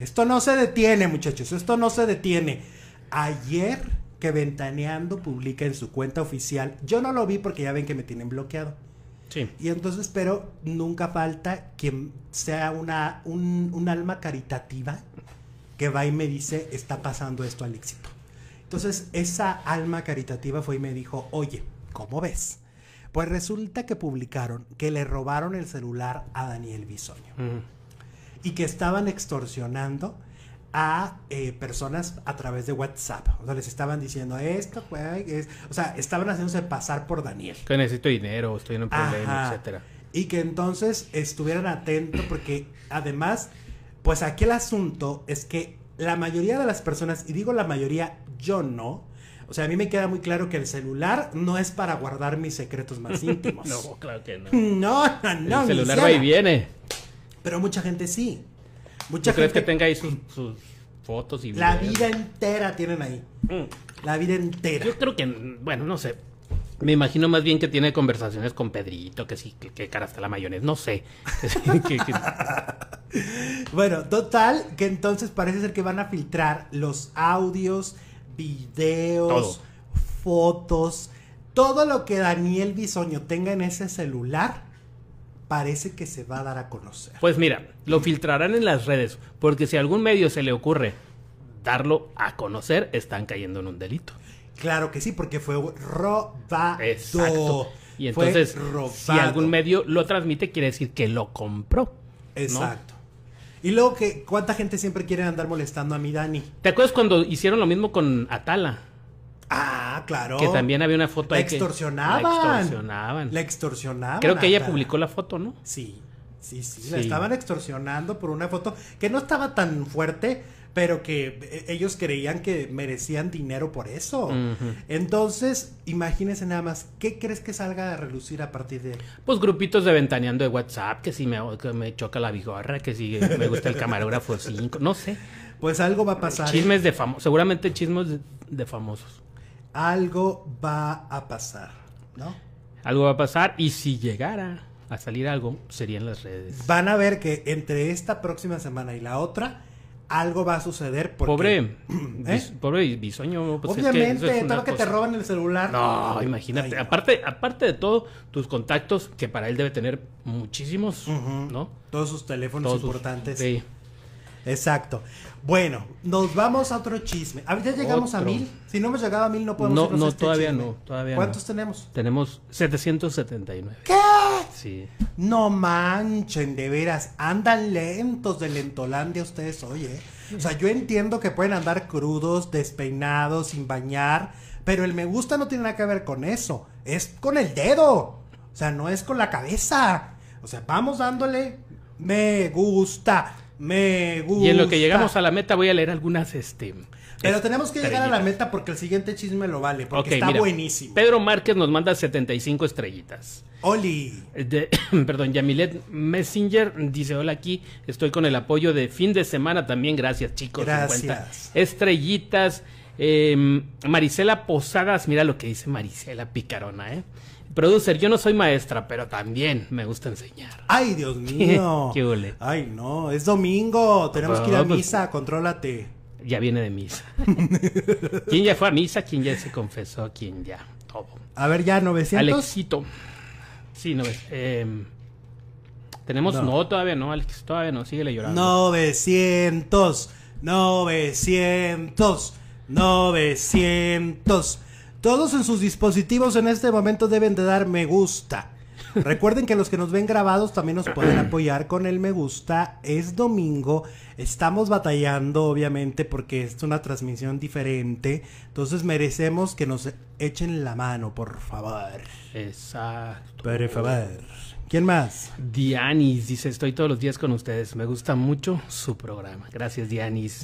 Esto no se detiene, muchachos, esto no se detiene. Ayer que Ventaneando publica en su cuenta oficial, yo no lo vi porque ya ven que me tienen bloqueado. Sí. Y entonces, pero nunca falta quien sea una, un, alma caritativa que va y me dice, está pasando esto al éxito. Entonces, esa alma caritativa fue y me dijo, oye, ¿cómo ves? Pues resulta que publicaron que le robaron el celular a Daniel Bisoño y que estaban extorsionando a eh, personas a través de WhatsApp. O sea, les estaban diciendo esto, güey. Es... O sea, estaban haciéndose pasar por Daniel. Que necesito dinero, estoy en un problema, etcétera. Y que entonces estuvieran atentos, porque además, pues aquel asunto es que la mayoría de las personas, y digo la mayoría, yo no. O sea, a mí me queda muy claro que el celular no es para guardar mis secretos más íntimos. no, claro que no. No, no, no. El celular va y viene. Pero mucha gente sí. Mucha gente... crees que tenga ahí sus, fotos y La vida entera tienen ahí. Mm. La vida entera. Yo creo que, bueno, no sé. Me imagino más bien que tiene conversaciones con Pedrito, que sí, que, cara está la mayonesa, no sé. bueno, total, que entonces parece ser que van a filtrar los audios, videos, fotos, todo lo que Daniel Bisoño tenga en ese celular parece que se va a dar a conocer. Pues mira, lo filtrarán en las redes, porque si algún medio se le ocurre darlo a conocer, están cayendo en un delito. Claro que sí, porque fue robado. Y entonces, si algún medio lo transmite, quiere decir que lo compró. Exacto. Y luego que cuánta gente siempre quiere andar molestando a mi Dani. ¿Te acuerdas cuando hicieron lo mismo con Atala? Ah, Ah, claro. Que también había una foto. La ahí la extorsionaban. La extorsionaban. Creo que ella publicó la foto, ¿no? Sí, sí, sí, La estaban extorsionando por una foto que no estaba tan fuerte, pero que eh, ellos creían que merecían dinero por eso. Entonces, imagínense nada más, ¿qué crees que salga a relucir a partir de... Pues grupitos de ventaneando de WhatsApp, que si me, choca la bigorra, que si me gusta el camarógrafo 5, no sé. Pues algo va a pasar. Chismes ¿eh? de famosos, seguramente chismes de famosos algo va a pasar, ¿no? Algo va a pasar y si llegara a salir algo, serían las redes. Van a ver que entre esta próxima semana y la otra, algo va a suceder. Porque, pobre, ¿eh? ¿eh? pobre bisoño. Pues Obviamente, es que que te roban el celular. No, imagínate. Aparte, aparte de todo, tus contactos, que para él debe tener muchísimos, ¿no? Todos sus teléfonos importantes. sí. Exacto. Bueno, nos vamos a otro chisme. ¿Ya llegamos a mil? Si no hemos llegado a mil, no podemos. No, este no todavía no. ¿Cuántos tenemos? Tenemos 779. ¿Qué? Sí. No manchen, de veras. Andan lentos de Lentolandia ustedes oye. ¿eh? O sea, yo entiendo que pueden andar crudos, despeinados, sin bañar. Pero el me gusta no tiene nada que ver con eso. Es con el dedo. O sea, no es con la cabeza. O sea, vamos dándole me gusta. Me gusta. Y en lo que llegamos a la meta voy a leer algunas este. Pero tenemos que llegar a la meta porque el siguiente chisme lo vale, porque está buenísimo. Pedro Márquez nos manda 75 estrellitas. Oli. perdón, Yamilet Messenger dice, hola aquí, estoy con el apoyo de fin de semana también, gracias chicos. estrellitas. Eh, Marisela Posadas, mira lo que dice Marisela Picarona, ¿eh? Producer, yo no soy maestra, pero también me gusta enseñar. Ay, Dios mío. Qué Ay, no, es domingo. Tenemos que ir a misa, contrólate. Ya viene de misa. ¿Quién ya fue a misa? ¿Quién ya se confesó? ¿Quién ya? Todo. A ver, ya 900. Alexito. Sí, no eh, tenemos, no. todavía no, Alex, todavía no, síguele llorando. 900, 900, 900. Todos en sus dispositivos en este momento deben de dar me gusta. Recuerden que los que nos ven grabados también nos pueden apoyar con el me gusta. Es domingo, estamos batallando obviamente porque es una transmisión diferente. Entonces merecemos que nos echen la mano, por favor. Exacto. Por favor. ¿Quién más? Dianis dice, estoy todos los días con ustedes. Me gusta mucho su programa. Gracias, Dianis.